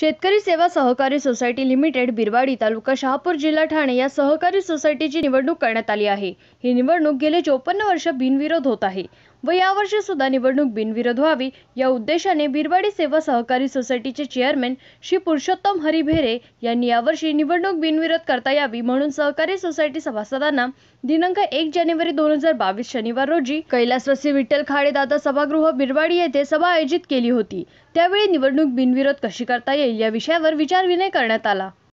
शेतकरी सेवा सहकारी सोसायटी लिमिटेड बिरवाडी तालुका शहापूर जिल्हा ठाणे या सहकारी सोसायटीची निवडणूक करण्यात आली आहे ही निवडणूक गेले चोपन्न वर्ष बिनविरोध होत आहे व यावर्षी सुद्धा निवडणूक बिनविरोध व्हावी या उद्देशाने बिरवाडी सेवा सहकारी सोसायटीचे चेअरमॅन श्री पुरुषोत्तम हरिभेरे यांनी यावर्षी निवडणूक बिनविरोध करता यावी म्हणून सहकारी सोसायटी सभासदांना दिनांक एक जानेवारी दोन हजार बावीस शनिवार रोजी कैलासवासी विठ्ठल खाडे दादा सभागृह बिरवाडी येथे सभा आयोजित केली होती त्यावेळी निवडणूक बिनविरोध कशी करता या विषयावर विचारविनय करण्यात आला